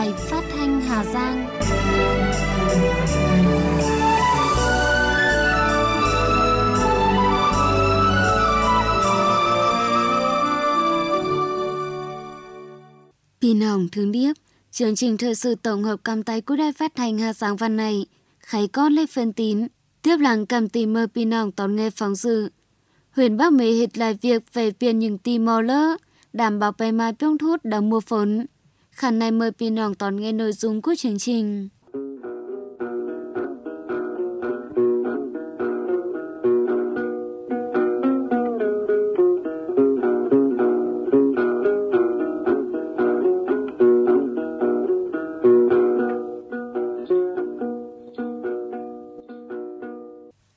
Đài Phát thanh Hà Giang. Tin hỏng thương điệp. chương trình thời sự tổng hợp cầm tay của Đài Phát thanh Hà Giang văn này, khái con lên phân tín, tiếp làng cầm tìm mơ pin hỏng tón nghe phóng sự. Huyền Bắc Mỹ hệt lại việc về viên những tì mò lỡ, đảm bảo bề mai biông thút đã mua phấn. Khả này mời Pin Hoàng Tòn nghe nội dung của chương trình.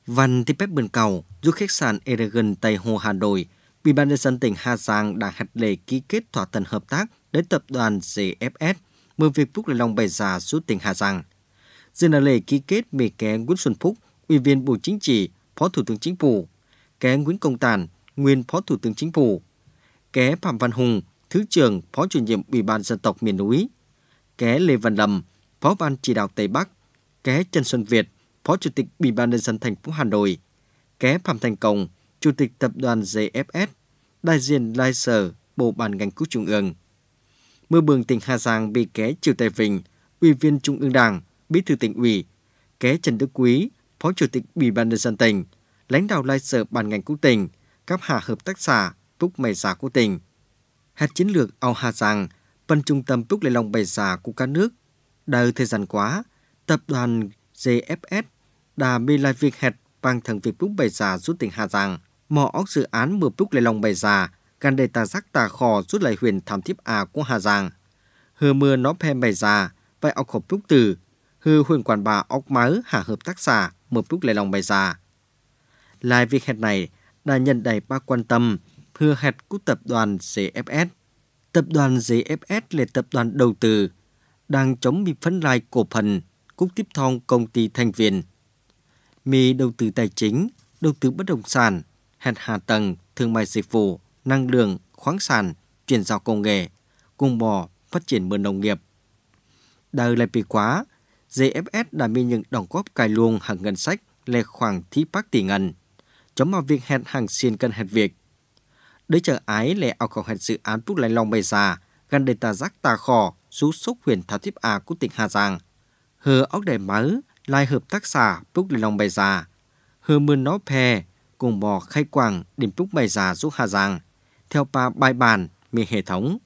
Văn Tipep Bần Cầu, du khách sạn Eragon Tây Hồ Hà Nội, Ủy ban nhân dân tỉnh Hà Giang đã hạch lệ ký kết thỏa thuận hợp tác đến tập đoàn GFS mượn Việt Phúc Lê Long bày ra suốt tỉnh Hà Giang. Dự là lễ ký kết mời ké Nguyễn Xuân Phúc, Ủy viên Bộ Chính trị, Phó Thủ tướng Chính phủ, ké Nguyễn Công Tàn, nguyên Phó Thủ tướng Chính phủ, ké Phạm Văn Hùng, Thứ trưởng Phó chủ nhiệm Ủy ban dân tộc miền núi, ké Lê Văn Lâm, Phó ban chỉ đạo Tây Bắc, ké Trần Xuân Việt, Phó Chủ tịch Ủy ban nhân dân thành phố Hà Nội, ké Phạm Thành Công, Chủ tịch Tập đoàn JFS, đại diện lai sở Bộ Ban ngành Quốc Trung ương. Mưa Mường tỉnh Hà Giang bị ké Triều Tài Vinh, Ủy viên Trung ương Đảng, Bí thư tỉnh ủy, ké Trần Đức Quý, Phó Chủ tịch Ủy ban nhân dân tỉnh, lãnh đạo lai sở ban ngành của tỉnh, các hạ hợp tác xã, túc mày giá của tỉnh. Hạt chiến lược Ao Hà Giang, phần trung tâm túc lệ lòng bày giá của cả nước. Đợi thời gian quá, tập đoàn GFS đã bị lại việc hẹt bằng thần việc túc bày giá rút tỉnh Hà Giang, mỏ óc dự án mở túc lệ lòng bày giá, gần đề tà giác tà khò rút lại huyền thảm thiếp à của Hà Giang. Hư mưa nó phe bày già, vậy ọc hộp lúc từ hư huyền quản bà ốc máu hạ hợp tác xà, một lúc lại lòng bày già. Lại việc hẹt này, đã nhận đầy ba quan tâm, hư hẹt của tập đoàn GFS. Tập đoàn GFS là tập đoàn đầu tư, đang chống bị phân lai cổ phần, cúc tiếp thong công ty thành viên. Mì đầu tư tài chính, đầu tư bất động sản, hạt hạ tầng, thương mại dịch vụ, năng lượng, khoáng sản, chuyển giao công nghệ, cung bò, phát triển mưa nông nghiệp. Đời lại bị quá, GFS đã มี những đóng góp cài luồng hàng ngân sách lệ khoảng thí bác tỷ ngân, chống vào việc hẹn hàng xin cân hẹn việc. Đứa chờ ái lệ ao khẩu hẹn dự án phúc lai long bây già, gần đề tà giác tà khỏ, rú xúc huyền thảo tiếp à của tỉnh Hà Giang. Hờ ốc đề máu, lai hợp tác xã phúc lai long bây già. Hờ mưa nó pè, cùng bò khai quảng đến phúc bây già giúp Hà Giang theo ba bài bản mi hệ thống.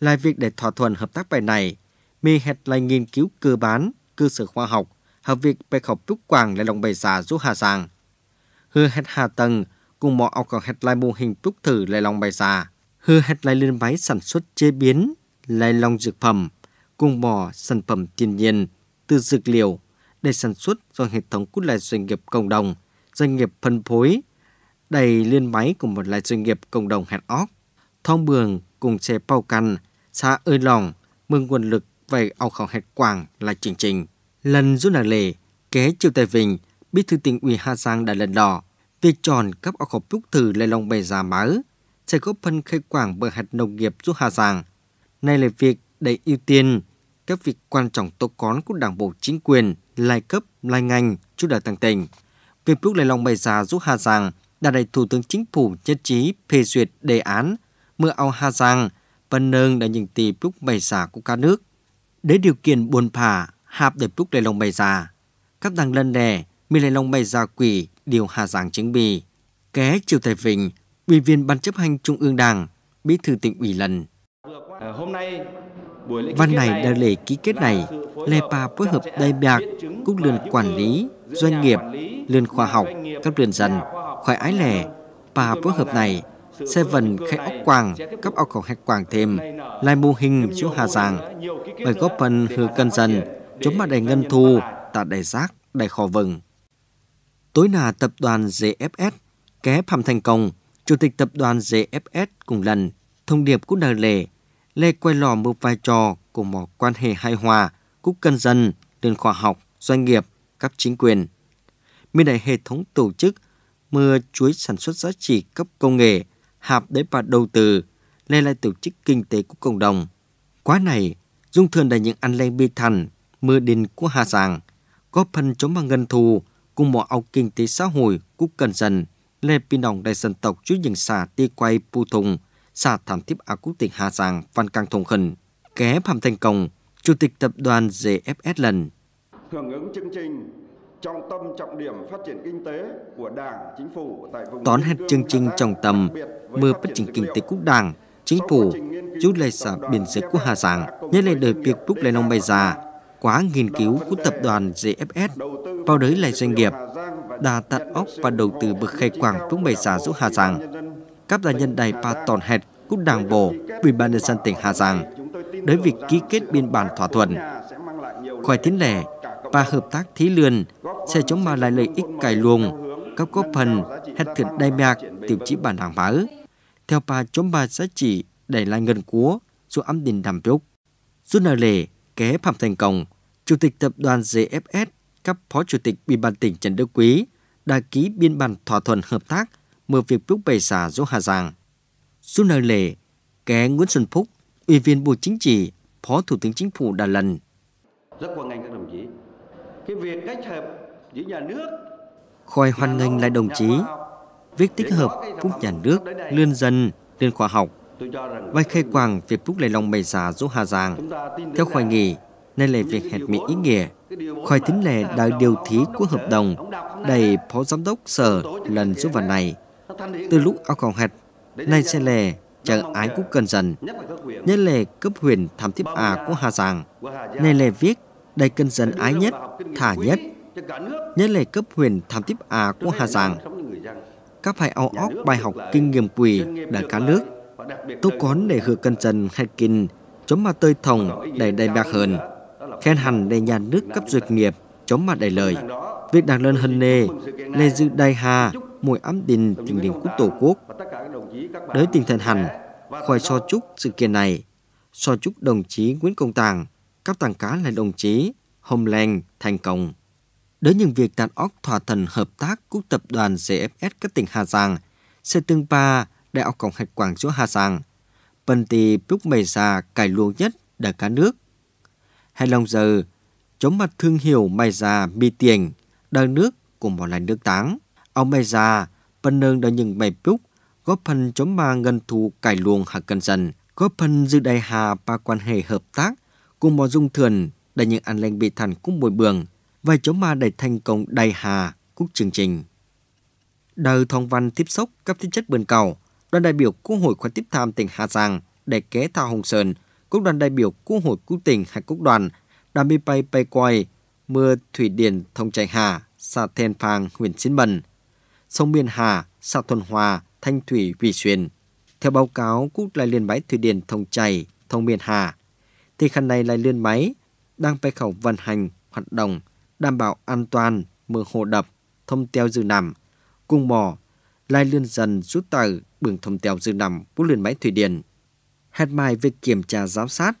Lại việc để thỏa thuận hợp tác bài này, mi hẹt lại nghiên cứu cơ bản, cơ sở khoa học, hợp việc bề khẩu trúc quảng lại lòng bày giả giúp hà giang. Hư hẹt hà tầng, cùng mọ ọc khẩu lại mô hình trúc thử lại lòng bày giả. Hư hẹt lại lên máy sản xuất chế biến, lại lòng dược phẩm, cùng mỏ sản phẩm thiên nhiên, từ dược liệu để sản xuất do hệ thống quốc lại doanh nghiệp cộng đồng, doanh nghiệp phân phối, đầy liên máy của một loại doanh nghiệp cộng đồng hạt óc. Thong Bường cùng xe bao Căn, xã Ơi Lòng, mừng nguồn lực về ao khẩu hạt quảng là chương trình. Lần rút nàng lề, kế chiều tài Vinh, bí thư tỉnh ủy Hà Giang đã lần đỏ, việc tròn cấp ao khẩu búc thử lê lòng bề già máu, sẽ góp phần khai quảng bờ hạt nông nghiệp giúp Hà Giang. Này là việc đầy ưu tiên, các việc quan trọng tố cón của đảng bộ chính quyền, lai cấp, lai ngành, chú đỡ tăng tỉnh. Việc bước lê lòng bày già giúp Hà Giang đã đại Thủ tướng Chính phủ nhất trí phê duyệt đề án mưa ao Hà Giang và nâng đã những tỷ búc bày giả của cả nước. Để điều kiện buồn phả hạp để búc đầy lòng bày giả, các đảng lân đè mi lấy lòng bày giả quỷ điều Hà Giang chính bì. Ké Triều Tài Vịnh, Ủy viên Ban chấp hành Trung ương Đảng, Bí thư tỉnh ủy lần. À, hôm nay Văn này đã lễ ký kết này, LEPA phối hợp đầy bạc cũng liên quản lý, doanh nghiệp, liên khoa học, các liên dân khoai ái lẻ, và phối hợp này Seven khai ốc quàng, cấp ốc khẩu hạch quàng thêm, lại mô hình chú Hà Giang, bởi góp phần hư cân dần, chống mặt đầy ngân thu, tạ đầy rác, đầy kho vừng. Tối nà tập đoàn GFS, ké Phạm Thành Công, Chủ tịch tập đoàn GFS cùng lần, thông điệp của đời lệ, lê quay lò một vai trò của một quan hệ hài hòa, cúc cân dân, liên khoa học, doanh nghiệp, các chính quyền. Miền đại hệ thống tổ chức mưa chuối sản xuất giá trị cấp công nghệ, hạp đế và đầu tư, lê lai tổ chức kinh tế của cộng đồng. Quá này, dung thường là những anh lên bi thành, mưa đình của Hà Giang, có phần chống bằng ngân thù cùng một ốc kinh tế xã hội của cần dần, lê pin đồng đại dân tộc chú dân xã ti quay pu thùng, xã thảm tiếp á quốc tỉnh Hà Giang văn căng thùng khẩn. Ké Phạm Thành Công, Chủ tịch tập đoàn JFS lần. Hưởng ứng chương trình trọng tâm trọng điểm phát triển kinh tế của Đảng, chính phủ tại vùng Tóm hết chương trình trọng tâm vừa phát triển kinh tế quốc Đảng, chính phủ chú lệ xã biên giới của Hà Giang, nhất là đời việc lúc lên nông bây già, quá nghiên cứu của tập đoàn GFS vào đấy là doanh nghiệp đã tạt óc và đầu tư bực khai quảng trung bày giá giúp Hà Giang. Các đại nhân đại và toàn hẹt cũng đảng bộ, ủy ban nhân dân tỉnh Hà Giang đối việc ký kết biên bản thỏa thuận. Khỏi tiến lẻ, và hợp tác thí lườn sẽ chống mà lại lợi ích cải luồng, các góp phần hết thiệt đai mạc tiêu chí bản hàng phá Theo bà chống bà sẽ chỉ đẩy lại ngân cúa dù âm đình đàm rúc. Rút nợ lề, kế phạm thành công, Chủ tịch tập đoàn GFS cấp Phó Chủ tịch Ủy ban tỉnh Trần Đức Quý đã ký biên bản thỏa thuận hợp tác mở việc lúc bày xả giữa Hà Giang. Rút nợ lề, kế Nguyễn Xuân Phúc, Ủy viên Bộ Chính trị, Phó Thủ tướng Chính phủ Đà Lần. Rất quan ngành các việc kết hợp giữa nhà nước Khôi hoan nghênh lại đồng chí viết tích hợp phúc nhà nước lươn dân, lươn khoa học Vai khai quàng việc phúc lấy lòng bày già giúp Hà Giang Theo khoai nghỉ, nay là việc hẹn mỹ ý nghĩa khoai tính lệ đại điều thí của hợp đồng Đầy phó giám đốc sở lần giúp vào này Từ lúc ao còn hạt Nay sẽ lè chờ ái cũng cần dần Nhất lệ cấp huyền tham tiếp à của Hà Giang Nay lệ viết đây cân dân ái nhất, thả nhất, nhất lệ cấp huyền tham tiếp à của Hà Giang. Các phải ao óc bài học kinh nghiệm quỷ đã cả nước. Tốt cón để hứa cân dân hay kinh, chống mà tơi thồng để đầy bạc hơn. Khen hẳn để nhà nước cấp duyệt nghiệp, chống mà đầy lời. Việc đảng lên hân nề, lê dự đài hà, mùi ấm đình truyền điểm của Tổ quốc. Đới tinh thần hẳn, khỏi so chúc sự kiện này, so chúc đồng chí Nguyễn Công Tàng, các tàng cá là đồng chí Homeland Thành Công. Đến những việc đàn óc thỏa thần hợp tác của tập đoàn GFS các tỉnh Hà Giang, xe tương ba Đại học Cộng hạch Quảng Châu Hà Giang, Bần tì lúc mày già cải luồng nhất đã cá nước. Hay lòng giờ, chống mặt thương hiệu mày già mi tiền, đơn nước cùng một lành nước táng. Ông mày già, bần nương đã những mày búc, góp phần chống mà ngân thu cải luồng hạt cần dần, góp phần giữ đại hà ba quan hệ hợp tác cùng bò dung thường đã những ăn lên bị thần cũng bồi bường và chỗ mà đầy thành công đầy hà cúc chương trình. đầu thông văn tiếp xúc cấp tính chất bền cầu, đoàn đại biểu Quốc hội khóa tiếp tham tỉnh Hà Giang để kế Thao Hồng Sơn, quốc đoàn đại biểu Quốc hội quốc tỉnh Hạch Quốc đoàn, đã bị bay bay quay, mưa thủy điện thông chảy Hà, xã Thèn Phàng, huyện Xín Bần, sông Biên Hà, xã Thuần Hòa, Thanh Thủy, Vị Xuyên. Theo báo cáo, quốc lại liên bãi thủy điện thông chảy, thông Biên Hà, thì khăn này lại liên máy, đang bay khẩu vận hành, hoạt động, đảm bảo an toàn, mở hồ đập, thông teo dư nằm, cung mò, lai liên dần rút tờ bường thông teo dư nằm của liên máy thủy điện. hẹn mai về kiểm tra giám sát,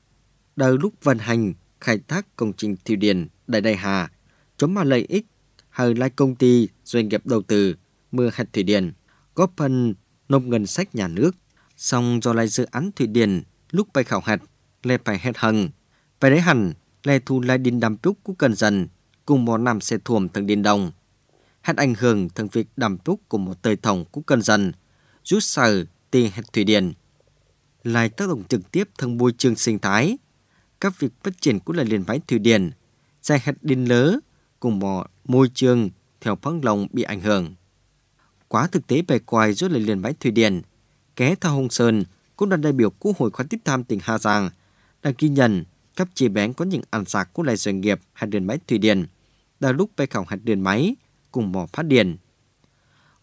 đầu lúc vận hành, khai thác công trình thủy điện đại đại hà, chống mà lợi ích hay lai công ty, doanh nghiệp đầu tư, mưa hạt thủy điện, góp phần nộp ngân sách nhà nước. Song do lai dự án thủy điện lúc bay khảo hạch le phải hết hằng. phải đấy hẳn, le thu lại đinh đàm trúc của cần dần, cùng một năm sẽ thuồm thằng điên đồng. Hết ảnh hưởng thằng việc đàm trúc của một tời thổng của cần dần, rút sở tì hết thủy điện. Lại tác động trực tiếp thân môi trường sinh thái, các việc phát triển của là liền bãi thủy điện, dài hết đinh lớ, cùng một môi trường theo phăng lòng bị ảnh hưởng. Quá thực tế bề quài rút lại liền bãi thủy điện, ké thao hồng sơn cũng đoàn đại biểu Quốc hội khóa tiếp tham tỉnh Hà Giang đã ghi nhận các chế bén có những ảnh sạc của lại doanh nghiệp hạt điện máy Thủy Điện đã lúc bay khổng hạt điện máy cùng mỏ phát điện.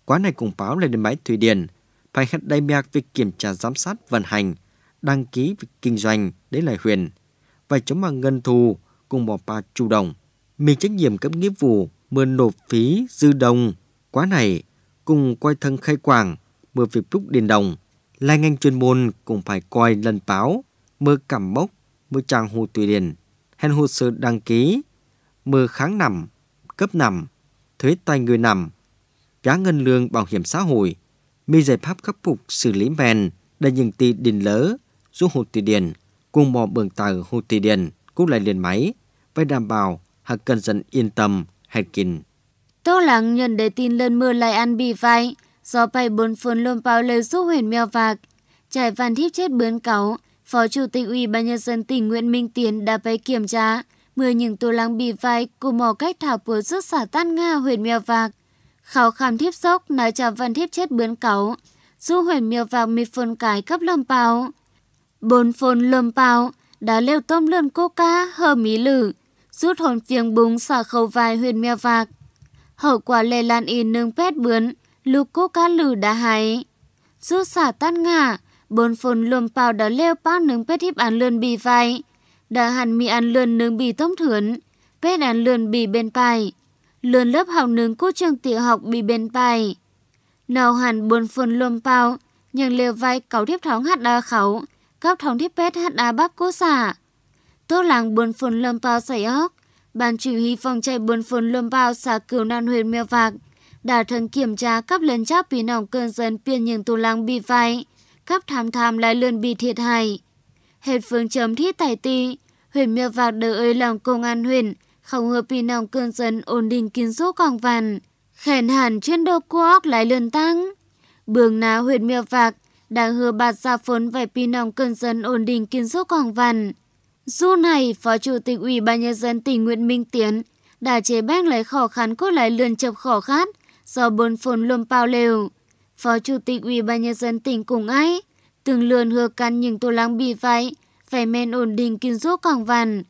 Quá này cùng báo lại điện máy Thủy Điện phải hạt đầy miạc việc kiểm tra giám sát vận hành, đăng ký việc kinh doanh đến lại huyền và chống mà ngân thù cùng mỏ ba chủ đồng. Mình trách nhiệm cấp nghiệp vụ mưa nộp phí dư đồng quá này cùng coi thân khai quảng mưa việc rút điện đồng là ngành chuyên môn cũng phải coi lần báo mơ cầm mốc, mơ chàng hồ tùy điền, hèn hồ sơ đăng ký, mơ kháng nằm, cấp nằm, thuế tay người nằm, giá ngân lương bảo hiểm xã hội, mi giải pháp khắc phục xử lý men, đã những tỷ đình lỡ, giúp hồ tùy điền, cùng mò bường tờ hồ tùy điền, cũng lại liền máy, phải đảm bảo hạt cần dân yên tâm, hạt kinh. Tốt lắng nhận đề tin lên mưa lại ăn bị vai, gió bay bốn phun lôm bao lời giúp huyền mèo vạc, trải văn thiếp chết bướn cáu, Phó Chủ tịch Ủy ban nhân dân tỉnh Nguyễn Minh Tiến đã phải kiểm tra 10 những tù lăng bị vai của mỏ cách thảo bố rước xả Tan Nga huyện Mèo Vạc. Khảo khám thiếp sốc nói cho văn thiếp chết bướn cáu, du huyện Mèo Vạc mì phôn cái cấp lâm bào. Bốn phôn lâm bào, đã leo tôm lươn cô ca hờ mí lử, rút hồn phiêng búng xả khẩu vai huyện Mèo Vạc. Hậu quả lây lan y nương pét bướn, lục cô ca lử đã hay. Rút xả tan ngả, bốn phun lùm bao đã leo bác nướng bếp hiếp ăn lươn bì vai. Đã hẳn mì ăn lươn nướng bì tông thưởng, bếp ăn lươn bì bên bài. Lươn lớp học nướng cố trường tiểu học bì bên bài. Nào hẳn bốn phun lùm bao, nhưng leo vai cầu tiếp thóng hát đa khẩu, cấp thóng tiếp bếp hát đa bắp cố xả. Tốt làng buồn phun lùm bao xảy ốc, ban chỉ huy phòng chạy buồn phun lùm bao xả cửu nan huyền mèo vạc. Đã thần kiểm tra cấp lần cháp bí nòng cơn dân piên những tù làng bị vai khắp tham tham lại lươn bị thiệt hại. Hết phương chấm thiết tài ti, huyện miêu vạc đời ơi lòng công an huyện, không hợp bị nòng cơn dân ổn định kiến số còn vằn. Khèn hẳn chuyên đô quốc lại lươn tăng. Bường ná huyện miêu vạc, đã hứa bạt ra phốn về pin nòng cơn dân ổn định kiến số còn vằn. Du này, Phó Chủ tịch Ủy ban Nhân dân tỉnh Nguyễn Minh Tiến đã chế bác lấy khó khăn cốt lại lươn chập khó khát do bốn phồn luân bao lều. Phó Chủ tịch Ủy ban Nhân dân tỉnh cùng ấy, từng lươn hứa căn những tô lăng bị vay phải men ổn định kiến giúp càng vằn.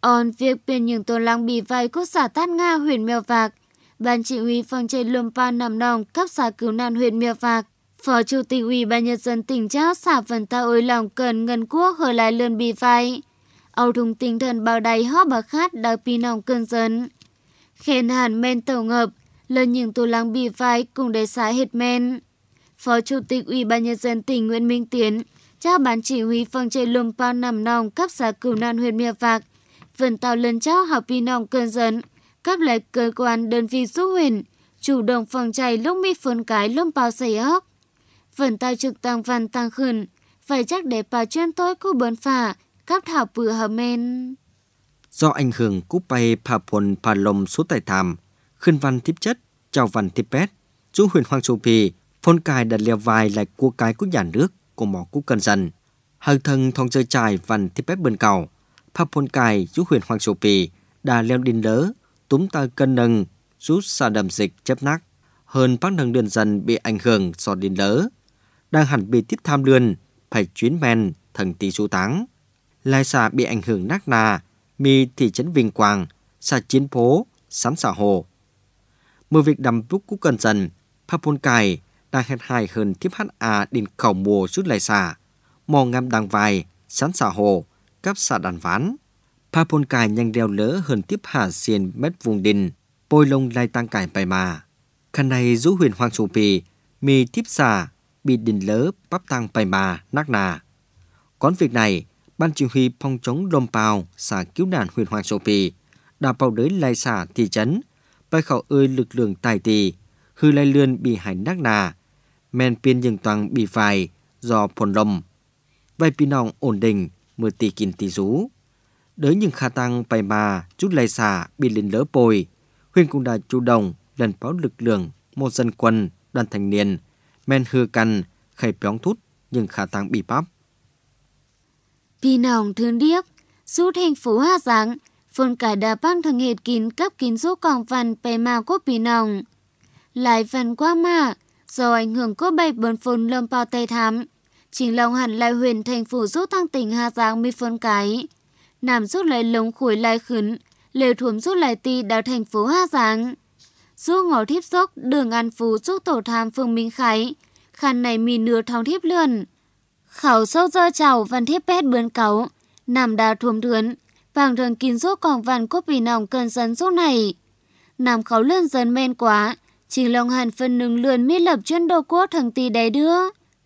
On việc biên những tô lăng bị vay quốc xã Tát Nga huyện Mèo Vạc, Ban chỉ huy phòng chế Lâm Pa nằm nòng cấp xã cứu nạn huyện Mèo Vạc. Phó Chủ tịch Ủy ban Nhân dân tỉnh Cháo xã phần ta ôi lòng cần ngân quốc hở lại lươn bị vay. Âu thùng tinh thần bao đầy hóa bà khát đã pin nòng cơn dân. Khen hàn men tàu ngập lên những tù lăng bị vai cùng đề xã hệt men. Phó Chủ tịch Ủy ban Nhân dân tỉnh Nguyễn Minh Tiến, cha bán chỉ huy phòng chế lùm bao nằm nòng cấp xã cửu nan huyện Mia Vạc, vườn tàu lần cháu học vi nòng cơn dẫn, cấp lại cơ quan đơn vị giúp huyện, chủ động phòng cháy lúc mi phun cái lùm bao xảy hóc. Vườn tàu trực tăng văn tăng khẩn, phải chắc để bà chuyên tối cô bơn phả, cấp thảo bữa hờ men. Do ảnh hưởng cúp bay phà phồn phà lồng số tài thảm, khuyên văn tiếp chất, chào văn tiếp bét, chú huyền hoang sù pì, phôn cài đặt lèo vài là cua cái của nhà nước, của mỏ của cần dần. Hơi thân thong chơi chài văn tiếp bét bên cầu, pháp phôn cài chú huyền hoang sù pì, đà leo đinh lỡ, túm ta cân nâng, rút xa đầm dịch chấp nát Hơn bác nâng đường dân bị ảnh hưởng do đinh lỡ, đang hẳn bị tiếp tham lươn, phải chuyến men thần tí su táng. Lai xà bị ảnh hưởng nát nà, mi thị trấn Vinh Quang, xã Chiến Phố, sắm Xã Hồ, Mười việc đầm rút cú cần dần, Papon cài, đang hẹn hài hơn tiếp hát à đến khẩu mùa chút lại xả, mò ngam đàng vài, sán xả hồ, cắp xả đàn ván. Papon cài nhanh đeo lỡ hơn tiếp hạ xiên mét vùng đình, bôi lông lai tăng cài bài mà. Khăn này rú huyền hoàng chủ pì, mì tiếp xả, bị đình lỡ bắp tăng bài mà nắc nà. Còn việc này, Ban chỉ huy phòng chống đồm bào xã cứu nạn huyền hoàng chủ pì, đảm bảo đới lai xả thị trấn, vai khảo ơi lực lượng tài tỷ, hư lai lươn bị hải nắc nà, men piên dừng toàn bị vài, do phồn lồng. Vai pin nòng ổn định, mưa tỷ kín tỷ rú. Đới những khả tăng bài mà, chút lai xả bị lên lỡ bồi. Huyên cũng đã chủ động lần báo lực lượng, một dân quân, đoàn thanh niên, men hư cằn, khẩy bóng thút, nhưng khả tăng bị bắp. Pin nòng thương điếc, rút thành phố Hà Giang, phun cả đã băng thằng hệt kín cấp kín số còn văn bè mà có bì nòng. Lại văn qua mà, do ảnh hưởng có bảy bốn phun lâm bao tay thám. Chính lòng hẳn lại huyền thành phủ rút thăng tỉnh Hà Giang mi phun cái. nằm rút lại lống khủi lại khấn, lều thuốm rút lại ti đào thành phố Hà Giang. Rút ngõ thiếp dốc, đường ăn phú rút tổ tham phương Minh Khái. Khăn này mì nửa thong thiếp lươn. Khảo sâu dơ chào văn thiếp bét bướn cáu, nằm đà thuốm thướn vàng rừng kín rốt còn vàn cốt vì nòng cơn dân rút này. Nam kháu lươn dân men quá, chỉ lòng hàn phân nừng lươn mít lập chuyên đô quốc thằng tì đáy đưa.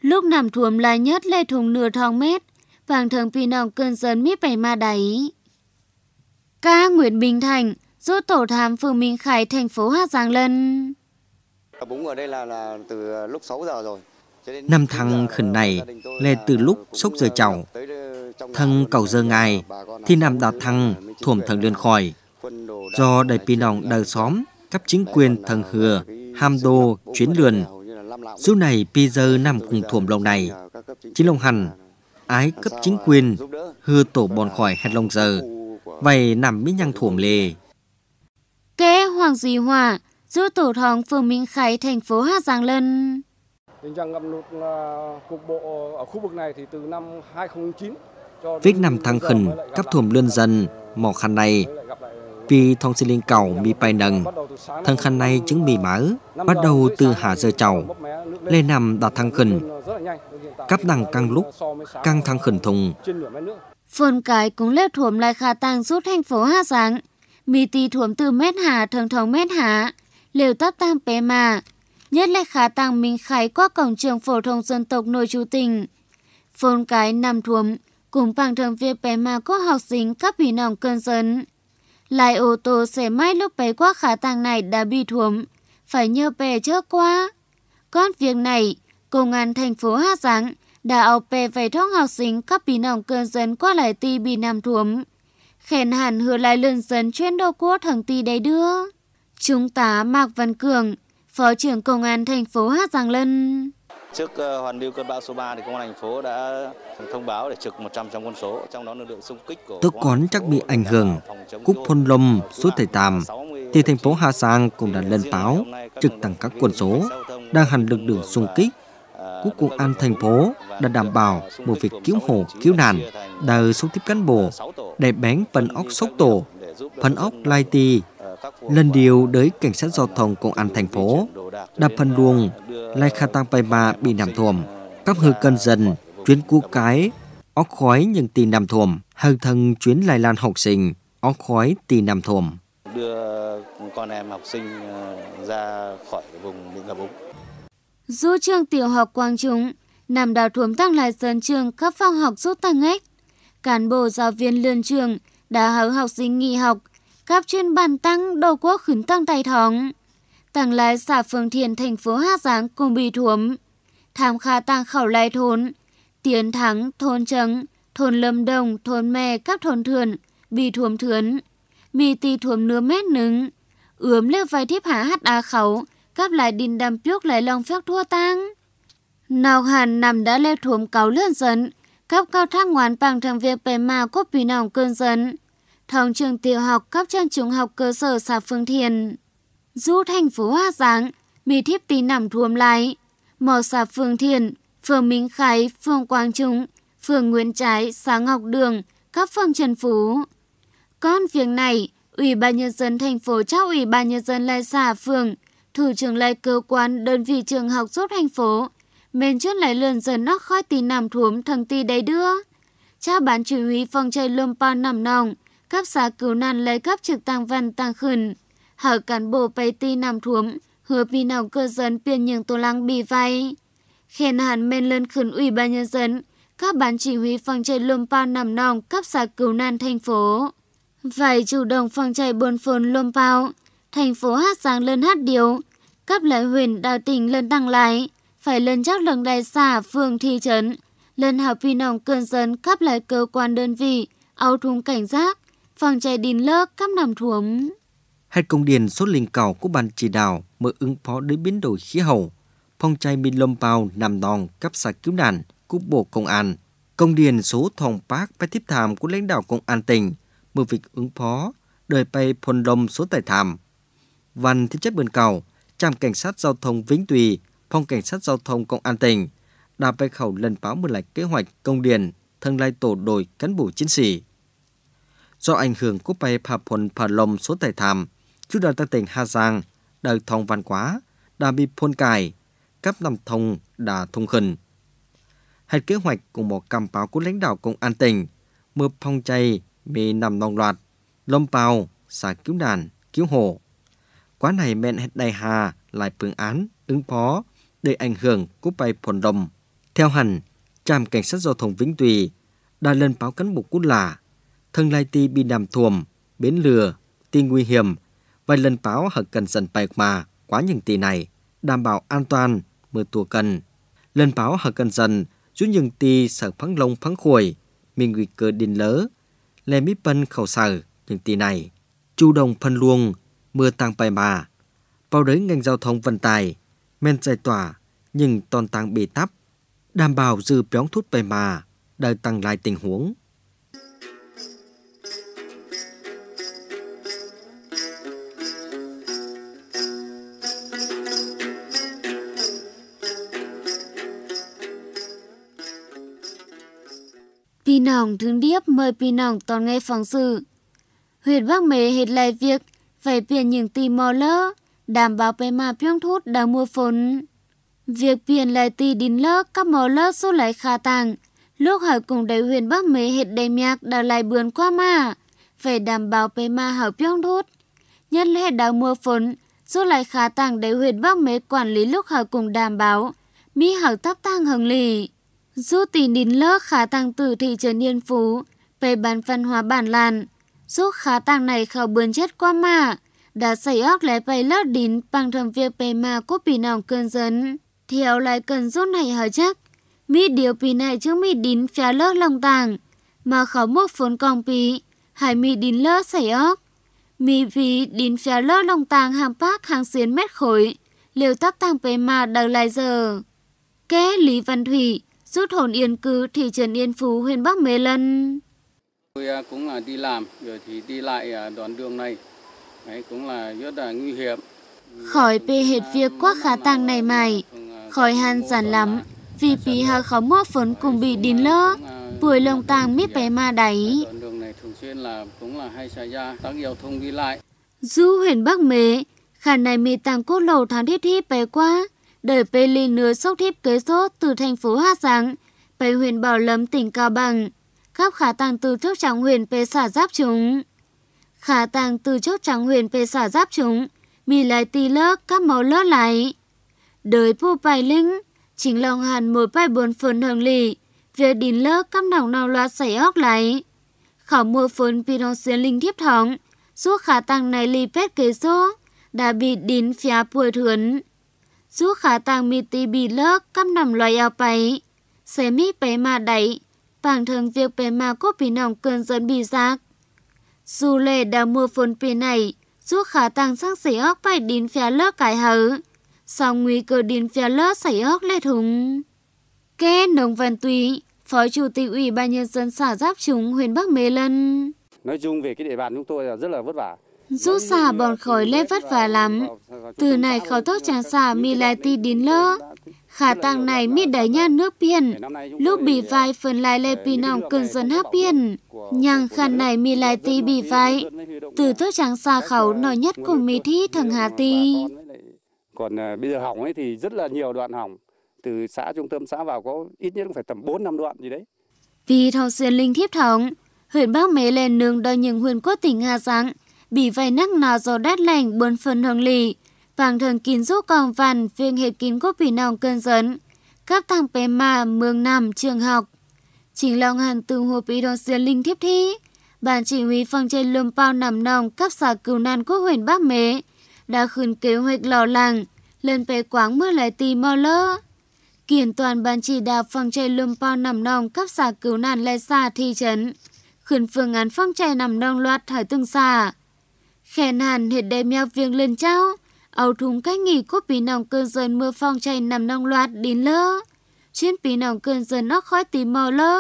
Lúc nằm thuồm lại nhất lê thùng nửa thong mét, vàng thường vì nòng cơn dân mít bảy ma đáy. Ca Nguyễn Bình Thành, rốt tổ tham phường Minh Khải, thành phố Hà Giang Lân. Búng ở đây là, là từ lúc 6 giờ rồi. Năm thằng khẩn này lê từ lúc sốc giờ chảo. Thằng cầu giờ ngài thì nằm đào thằng thuộm thần lên khỏi. Do đầy pin nòng đời xóm cấp chính quyền thần hừa ham đô chuyến lườn Dù này pi giờ nằm cùng thuộm lòng này Chính lòng hẳn Ái cấp chính quyền Hư tổ bòn khỏi hẹt lòng giờ Vậy nằm mỹ nhăng thuộm lề Kế Hoàng Dì Hòa Giữ tổ thòng phường Minh Khái thành phố Hà Giang Lân Tình trạng ngập lụt à, cục bộ ở khu vực này thì từ năm 2009 cho Vích năm tháng khẩn các thùm lươn dân mỏ khăn này vì à, thong xin linh cầu mi bay nâng thân khăn này chứng mì máu bắt đầu từ hạ giờ chầu lên nằm đặt thăng khẩn cắp đằng à, căng lúc căng thăng khẩn thùng phồn cái cũng lép thuộm lại khả tăng suốt thành phố hạ sáng mì tì thuộm từ mét hạ thường thống mét hạ liều tắp tam pé mà nhất là khá tăng minh khái qua cổng trường phổ thông dân tộc nội chú tỉnh. Phôn cái nằm thuồng, cùng bằng thường viên bé mà có học sinh các bị nòng cơn dân. Lại ô tô xe máy lúc bé qua khá tăng này đã bị thuồng, phải nhờ bé chớ qua. Con việc này, công an thành phố Hà Giang đã ao bè về thông học sinh các bị nòng cơn dân qua lại ti bị nằm thuồng. Khen hẳn hứa lại lần dân chuyên đô quốc thần ti đầy đưa. Chúng ta Mạc Văn Cường, Phó trưởng Công an thành phố Hát Giang Lân. Trước ờ, hoàn lưu cơn bão số 3 thì công an thành phố đã thông báo để trực 100 trong quân số, trong đó lực lượng xung kích của Tức quán chắc bị ảnh hưởng, Cúc Phôn Lâm, Suốt thời tạm thì thành phố Hà Giang cũng đã lên báo trực tăng các quân số, đang hành lực lượng xung kích. Ờ, Cúc Công an thành phố đã đảm bảo một việc cứu hộ, cứu nạn, đời số tiếp cán bộ, để bén phần óc sốc tổ, phần óc lai tì Lần điều đới cảnh sát giao thông công an thành phố, đa phân luồng Lai Kha Tăng Pai Ma bị nằm thuồm. Các hư cân dần, chuyến cú cái, óc khói nhưng tì nằm thuồm. Hờ thân chuyến Lai Lan học sinh, óc khói tì nằm thuồm. Đưa con em học sinh ờ, ra khỏi vùng bị ngập úng. Du trường tiểu học Quang Trung, nằm đào thuốm tăng lại sơn trường các phong học rút tăng ếch. Cán bộ giáo viên lươn trường đã hứa học sinh nghỉ học cáp trên bàn tăng đầu quốc khuyến tăng tài thóng. Tăng lái xã phường thiền thành phố Hát Giáng cùng bị thuốm. Tham kha tăng khảo lai thốn, tiến thắng, thôn trắng, thôn lâm đồng, thôn mè, các thôn thườn, bị thuốm thướn. Mì tì thuốm nửa mét nứng, ướm lê vai thiếp hạ hát á khấu, cáp lại đình đầm piốc lại lòng phép thua tăng. Nào hàn nằm đã lê thuốm cáo lươn dẫn, cáp cao thác ngoan bằng thằng việc bề mà cốt bị nòng cơn dẫn Thông trường tiểu học cấp trên trung học cơ sở xã Phương Thiền. Du thành phố Hà Giang, Mỹ Thiếp Tì nằm thuồm lại. Mò xã Phương Thiền, phường Minh Khái, phường Quang Trung, phường Nguyễn Trái, xã Ngọc Đường, các phường Trần Phú. Con việc này, Ủy ban nhân dân thành phố trao Ủy ban nhân dân lai xã phường, thủ trưởng lai cơ quan đơn vị trường học giúp thành phố. Mình trước lại lươn dần nó khói tì nằm thuốm thần tì đấy đưa. Cha bán chỉ huy phòng chơi lươm pa nằm nòng, cấp xã cứu nạn lấy cấp trực tăng văn tăng khẩn. Hở cán bộ bày ti nằm thuốm, hứa vì nào cơ dân biên những tổ lăng bị vay. Khen hẳn men lên khẩn ủy ban nhân dân, các bán chỉ huy phòng chạy Lumpa nằm nòng cấp xã cứu nạn thành phố. Vài chủ động phòng chạy buôn phồn Lumpa, thành phố hát sáng lên hát điếu, cấp lại huyền đào tỉnh lên tăng lái, phải lên chắc lần đại xã phường thị trấn, lên học vì nòng cơ dân cấp lại cơ quan đơn vị, áo thúng cảnh giác, phòng vâng, trẻ đình lơ cắp nằm thuống. Hai công điền số linh cầu của ban chỉ đạo mở ứng phó đối biến đổi khí hậu. phòng trai Minh Lâm bào nằm đòn cấp xã cứu nạn của Bộ Công an. Công điền số thòng park và tiếp thảm của lãnh đạo Công an tỉnh mở việc ứng phó đời bay phồn đồng số tài thảm. Văn thiết chất bên cầu, trạm cảnh sát giao thông Vĩnh Tùy, phòng cảnh sát giao thông Công an tỉnh đã bay khẩu lần báo một lại kế hoạch công điền thân lai tổ đội cán bộ chiến sĩ do ảnh hưởng của bay phà phồn phà lồng số tài thảm, chú đoàn tại tỉnh Hà Giang, đời thông văn quá, đã bị phôn cài, cấp nằm thông đã thông khẩn. Hết kế hoạch cùng một cam báo của lãnh đạo công an tỉnh, mưa phong chay, mì nằm nòng loạt, lông bào, xả cứu đàn, cứu hộ. Quá này men hết đầy hà lại phương án, ứng phó, để ảnh hưởng của bay phồn đồng. Theo hành, trạm cảnh sát giao thông Vĩnh Tùy đã lên báo cán bộ cút là thân lai ti bị đàm thuồm, bến lừa, ti nguy hiểm, vài lần báo hợp cần dần bạch mà quá những tỷ này, đảm bảo an toàn, mưa tùa cần. Lần báo hợp cần dần, rút những tỷ sợ phắng lông phắng khuổi, mình nguy cơ đình lỡ, lè mít bân khẩu sở những tỷ này. Chu đồng phân luông, mưa tăng bài mà. Vào đấy ngành giao thông vận tài men giải tỏa, nhưng toàn tăng bị tắp, đảm bảo dư béo thút bài mà, đời tăng lại tình huống. nòng đứng điếp mời nòng toàn nghe phóng sự. Huyệt bác mế hết lại việc, phải biển những tì mò lỡ, đảm bảo bề mà piong thút đã mua phốn. Việc biển lại tì đến lỡ, các mò lỡ số lại khá tàng. Lúc hỏi cùng đầy huyền bác mế hết đầy miạc đã lại bươn qua mà. Phải đảm bảo bề mà hảo piong thút. Nhân lẽ đã mua phốn, số lại khá tàng đầy huyền bác mế quản lý lúc hỏi cùng đảm bảo. Mỹ hảo tắp tăng hồng lì dù tỷ nín lớp khá tăng từ thị trấn Yên Phú về bản văn hóa bản làn. Giúp khá tăng này khảo bươn chết qua mà. Đã xảy óc lấy bày lớp đến bằng thầm việc bề mà của bì nòng cơn dân. Theo lại cần rút này hả chắc. mi điều bì này chứ mi đến phía lớp lòng tàng. Mà khó một phốn còn bì. Hải mi đến lớp xảy óc. mi vì đến phía lớp lòng tàng hàng bác hàng xuyến mét khối. Liều tắp tàng bề mà đầu lại giờ. Kế Lý Văn Thủy rút hồn yên cư thị trấn Yên Phú, huyện Bắc Mê Lân. Tôi à, cũng là đi làm, rồi thì đi lại à, đoạn đường này, Đấy, cũng là rất là nguy hiểm. Khỏi bê hệt việc quá khá tăng này mày, khỏi hàn giản lắm, vì bí hà khó mua phấn cùng bị đín lỡ, buổi lông tàng mít bé ma đáy. Đoạn đường này thường xuyên là cũng là hay xảy ra, tăng giao thông đi lại. Du huyện Bắc mê khả này mì tàng cốt lầu tháng thiết thiết bé quá, Đời Peli nứa sốc thiếp kế sốt từ thành phố Hà Giang, về huyện Bảo Lâm tỉnh Cao Bằng. Khắp khả tăng từ chốt trắng huyền pê xả giáp chúng. Khả tăng từ chốt trắng huyền pê xả giáp chúng. Mì lại tì lớp các máu lớp lại. Đời phu bài linh, chính lòng hàn một bài bốn phần hồng lì. về đến lớp các nòng nào loạt xảy óc lại. Khảo mua phần pinoxin linh thiếp thóng. Suốt khả tăng này lì pet kế số đã bị đến phía bùi thuyền. Chú khá tàng mì tì bì lớp cắp nằm loài eo bấy. Xế mít bấy mà đẩy. Bảng thường việc bấy mà có bì nòng cơn dân bì giác. Dù lệ đã mua phồn bì này, chú khá tàng sắc xỉ ốc đến phía lớp cái hở. Xong nguy cơ đến phía lớp xảy ốc lệ thúng. Kế văn tùy, Phó Chủ tịch Ủy ban Nhân dân xã Giáp Trúng, huyện Bắc Mê Lân. Nói chung về cái địa bàn chúng tôi là rất là vất vả. Rút xả bọn khói lê vất vả lắm. Từ này khó tốt chàng xả mi lại ti đến lỡ. Khả tăng này mi đẩy nhà nước biển. Lúc bị vai phần lại lê pi nòng cơn dân hấp biển. Nhưng khăn này mi lại ti bị vai. Từ tốt chàng xả khẩu nổi nhất của mi thi thằng Hà Ti. Còn à, bây giờ hỏng ấy thì rất là nhiều đoạn hỏng. Từ xã trung tâm xã vào có ít nhất cũng phải tầm 4 năm đoạn gì đấy. Vì thầu xuyên linh thiếp thống, huyện Bắc Mế lên nương đòi những huyền quốc tỉnh Hà Giang bị vậy nắc nó gió đát lạnh buồn phần hương lì. Vàng thường kín rút còn vằn viên hiệp kín quốc bị nòng cơn dẫn. Các thằng bé mà mương nằm trường học. chính lòng hẳn từ hồ bí đo xuyên linh thiếp thi. Bàn chỉ huy phòng trên lùm bao nằm nòng cấp xã cứu nạn quốc huyện Bắc Mế. Đã khuyên kế hoạch lò làng. Lên bé quán mưa lại tì mò lỡ. Kiện toàn ban chỉ đạo phòng chạy lùm bao nằm nòng cấp xã cứu nạn lại xa thị trấn. Khuyên phương án phòng chạy nằm nòng loạt hỏi từng xa khenaan hedemiak viêng lên cháu. Âu thùng cách nghỉ của bí nòng cơn dân mưa phong chay nằm nông loạt đến lơ. Chuyên bí nòng cơn dân nó khói tí màu lơ.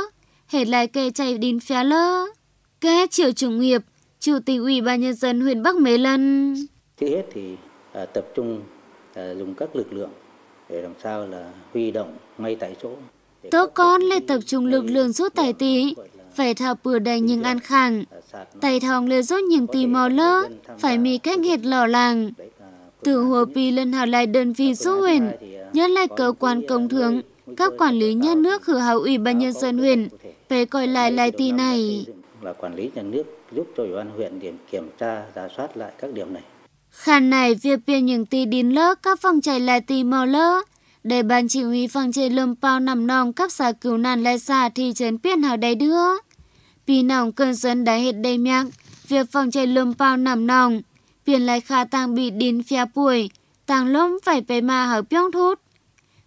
Hết lại kê chay đến phía lơ. Kê triệu chủ nghiệp, Chủ tịch Ủy ban Nhân dân huyện Bắc Mế Lân. Trước hết thì à, tập trung à, dùng các lực lượng để làm sao là huy động ngay tại chỗ. Tớ con lại tập trung lực lượng rút tài tí, phải thao bừa đầy những an khẳng. Tài thòng lê rốt những tì mò lỡ, phải mì cách hệt lò làng. Từ hồ pì lên hào lại đơn vị số huyền, nhớ lại cơ quan công thương, các quản lý nhà nước hử hào ủy ban nhân dân huyện, về coi lại lại tì này. Là quản lý nhà nước giúp cho ủy ban huyện điểm kiểm tra, giả soát lại các điểm này. Khả này việc biên những tì đến lỡ các phòng chạy lại tì mò lỡ, để ban chỉ huy phòng chế lâm bao nằm nòng cấp xã cứu nạn lai xa thì chấn biết hào đầy đưa. Vì nòng cơn dân đáy hết đầy miệng, việc phòng chế lâm bao nằm nòng. Biển lai khá tăng bị đín phía bụi, tăng lông phải bề mà hào biếng thút.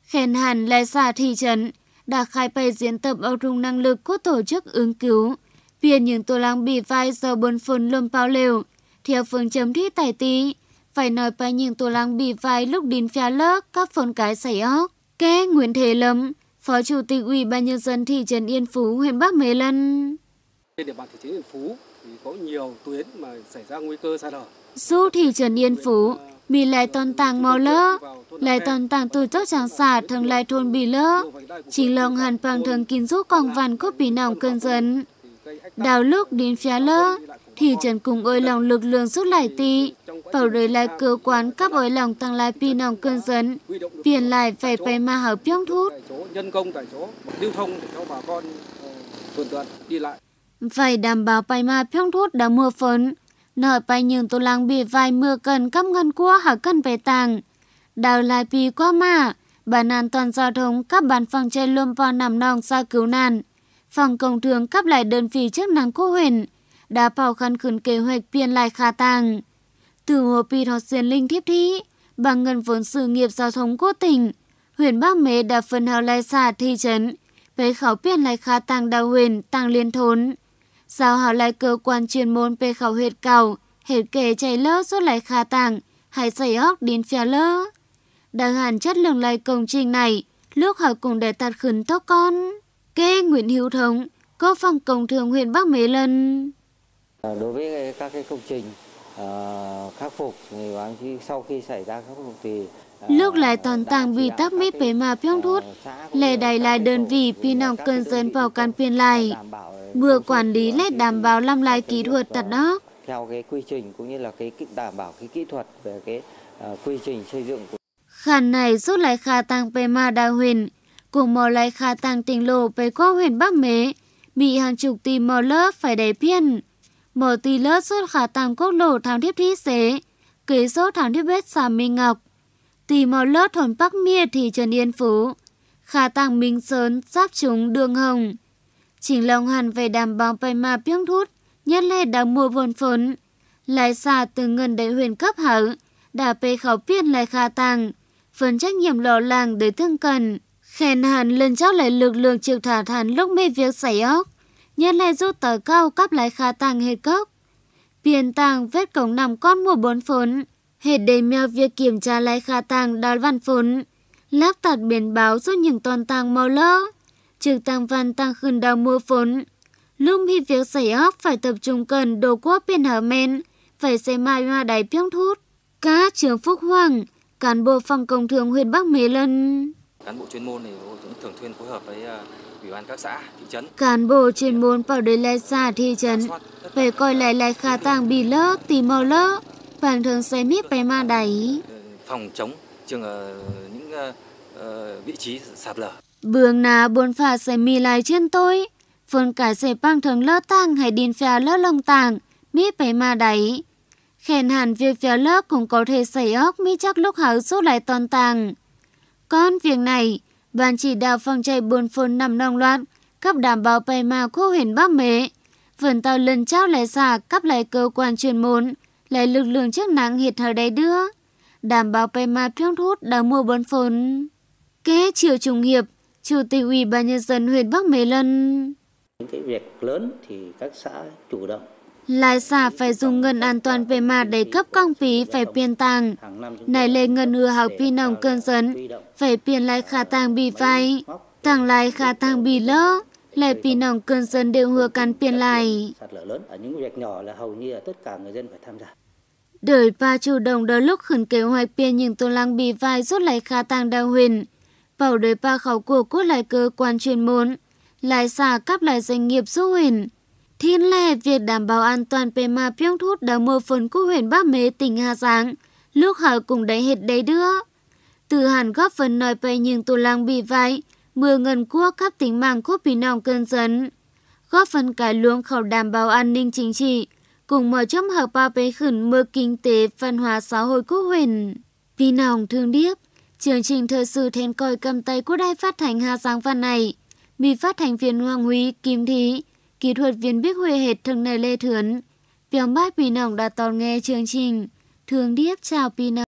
Khen hẳn lai xa thị trấn, đã khai bày diễn tập ở trung năng lực của tổ chức ứng cứu. Biển những tổ lăng bị vai do bốn phun lâm bao liều, theo phương chấm thi tài tí phải nói pa những tù lăng bị vai lúc đến phía lớp các phone cái xảy óc. Kế Nguyễn Thế Lâm, Phó Chủ tịch Ủy ban Nhân dân thị trấn Yên Phú, huyện Bắc Mê Lân. Trên địa bàn thị trấn Yên Phú thì có nhiều tuyến mà xảy ra nguy cơ sạt lở. Dù thị trấn Yên Phú, mì lại toàn tàng mò lỡ, lại toàn tàng từ tốt tràng xả thường lại thôn bị lỡ. Chỉ lòng hàn bằng thường kín rút còn vằn có bị nòng cơn dân. Đào lúc đến phía lỡ, thì Trần cùng ơi lòng lực lượng rút lại tí. vào đời lại cơ quan các ơi lòng tăng lại pi nòng cơn dân. Tiền lại phải phải mà hảo biếng thút. Nhân công tại chỗ, lưu thông để cho bà con ờ, tuần tuần đi lại. Phải đảm bảo bài ma biếng thút đã mưa phấn. Nợ bài nhưng tô lang bị vài mưa cần cấp ngân cua hả cần về tàng. Đào lại pi quá mà. Bản an toàn giao thông các bàn phòng chơi luôn vào nằm nòng ra cứu nạn. Phòng công thường cấp lại đơn vị chức năng của huyện đã bảo khăn khẩn kế hoạch biên lại khá tàng. Từ hồ phi thọ xuyên linh thiếp thí, bằng ngân vốn sự nghiệp giao thông cố tỉnh, huyện Bắc Mế đã phân hào lai xã thị trấn, với khảo biên lại khá tàng đào huyền, tàng liên thốn. Giao hào lai cơ quan chuyên môn về khảo huyệt cầu, hệ kể chạy lỡ suốt lại khá tàng, hay xảy hóc đến phía lỡ. Đã hàn chất lượng lại công trình này, lúc họ cùng để tạt khẩn tốc con. Kê Nguyễn Hữu Thống, có phòng công thường huyện Bắc Mê Lân. Ờ, đối với các cái công trình ờ, khắc phục thì sau khi xảy ra khắc phục thì ờ, Lúc lại toàn tàng vì tắc mít bế mà piong thút, lệ đầy lại đơn vị pinong cơn dân vào căn phiên lại. Vừa quản lý lại đảm bảo làm lại kỹ thuật tật đó. Theo cái quy trình cũng như là cái đảm bảo cái kỹ thuật về cái quy trình xây dựng. Của... Khản này rút lại khả tăng bề ma đa huyền, cùng mò lại khả tăng tỉnh lộ về qua huyền Bắc Mế, bị hàng chục tỷ mò lớp phải đẩy phiên mở tì lớt sốt khả tàng quốc lộ thang thiếp thí xế, kế sốt thang thiếp bết xà mi ngọc. Tì mò lớt thổn bắc mia thì trần yên phú, khả tàng minh sơn giáp chúng đường hồng. Chỉnh lòng hàn về đảm bảo bài mà biếng thút, nhất lệ đã mua vồn phấn. Lại xa từ ngân đại huyền cấp hảo, đã bê khảo biên lại khả tàng, phần trách nhiệm lò làng để thương cần. Khen hàn lần cháu lại lực lượng chịu thả thản lúc mê việc xảy óc. Nhất lại rút tờ cao cắp lại khá tàng hệt cốc. Biển tàng vết cổng nằm con mùa bốn phốn. Hệt đầy mèo việc kiểm tra lại khá tàng đào văn phốn. Lắp tạt biển báo rút những toàn tàng màu lỡ. Trực tàng văn tàng khẩn đào mua phốn. Lúc khi việc xảy óc phải tập trung cần đồ quốc biển hở men. Phải xe mai hoa đáy piếng thút. Cá trường Phúc Hoàng, cán bộ phòng công thường huyện Bắc Mê Lân cán bộ chuyên môn thì cũng thường xuyên phối hợp với à, ủy ban các xã, thị trấn. Cán bộ chuyên môn bảo đến lai xã thị trấn, về coi lại lại khả tàng bị lỡ, tìm mò lỡ, phản thường xe miếp bè ma đẩy. Phòng chống trường ở ờ, những ờ, ờ, vị trí sạt lở. Bường nà buồn phà xe mi lại trên tôi, phần cả xe băng thường lỡ tàng hay điên phà lỡ lông tàng, miếp bè ma đẩy. Khen hẳn việc phèo lỡ cũng có thể xảy ốc mi chắc lúc háo rút lại toàn tàng. Còn việc này, Ban chỉ đạo phòng chạy buôn phôn nằm nong loạn, cấp đảm bảo bày mà khu huyện Bắc Mế. Vườn tàu lần trao lại xả cấp lại cơ quan chuyên môn, lại lực lượng chức năng hiện thời đầy đưa. Đảm bảo bày mà thương thút đã mua buôn phôn. Kế chiều Trùng Hiệp, Chủ tịch Ủy ban Nhân dân huyện Bắc Mế Lân. Những cái việc lớn thì các xã chủ động Lái xả phải dùng ngân an toàn về mà để cấp công phí phải biên tàng. Này lên ngân hư hào pi nồng cơn dẫn, phải biên lại khả tàng bị vay Tàng lại khả tàng bị lỡ, lại pi nồng cơn dẫn đều hứa cắn biên lại. Sạt lở Đời ba chủ đồng đó lúc khẩn kế hoạch piên những tôn lăng bị vay rút lại khả tàng đào huyền. Bảo đời ba khảo cổ cốt lại cơ quan chuyên môn, lại xả cắp lại doanh nghiệp giúp huyền Thiên lệ việc đảm bảo an toàn về mà biếng thút đã mơ phần của huyện Bắc Mê tỉnh Hà Giang, lúc họ cùng đẩy hết đầy đưa. Từ hẳn góp phần nói về những tù lang bị vậy mưa ngân quốc khắp tỉnh mạng của bị nòng cơn dân. Góp phần cải luống khẩu đảm bảo an ninh chính trị, cùng mở chấm hợp ba bế khẩn mơ kinh tế văn hóa xã hội của huyện. Vì nòng thương điếp, chương trình thời sự then coi cầm tay của đài phát thanh Hà Giang văn này, bị phát thanh viên Hoàng Huy, Kim Thí, kỹ thuật viên Bích Huệ hệt thường nơi lê thướn. Viếng bác Pì Nọng đã tòn nghe chương trình. Thường điếp chào Pì Nọng.